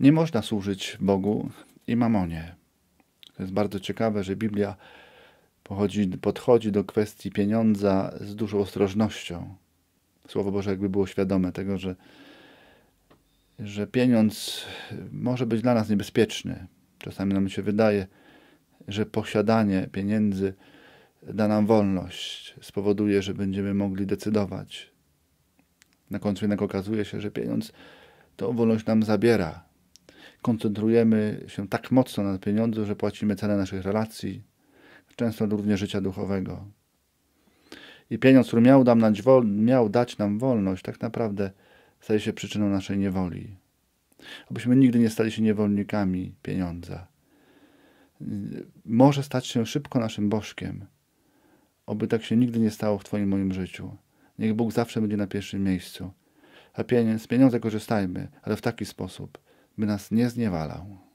Nie można służyć Bogu i mamonie. To jest bardzo ciekawe, że Biblia pochodzi, podchodzi do kwestii pieniądza z dużą ostrożnością. Słowo Boże jakby było świadome tego, że, że pieniądz może być dla nas niebezpieczny. Czasami nam się wydaje, że posiadanie pieniędzy da nam wolność, spowoduje, że będziemy mogli decydować. Na końcu jednak okazuje się, że pieniądz tą wolność nam zabiera, koncentrujemy się tak mocno na pieniądzu, że płacimy cenę naszych relacji, często również życia duchowego. I pieniądz, który miał, nać, miał dać nam wolność, tak naprawdę staje się przyczyną naszej niewoli. Abyśmy nigdy nie stali się niewolnikami pieniądza. Może stać się szybko naszym bożkiem. Oby tak się nigdy nie stało w Twoim moim życiu. Niech Bóg zawsze będzie na pierwszym miejscu. A pieniądz, pieniądze korzystajmy, ale w taki sposób, by nas nie zniewalał.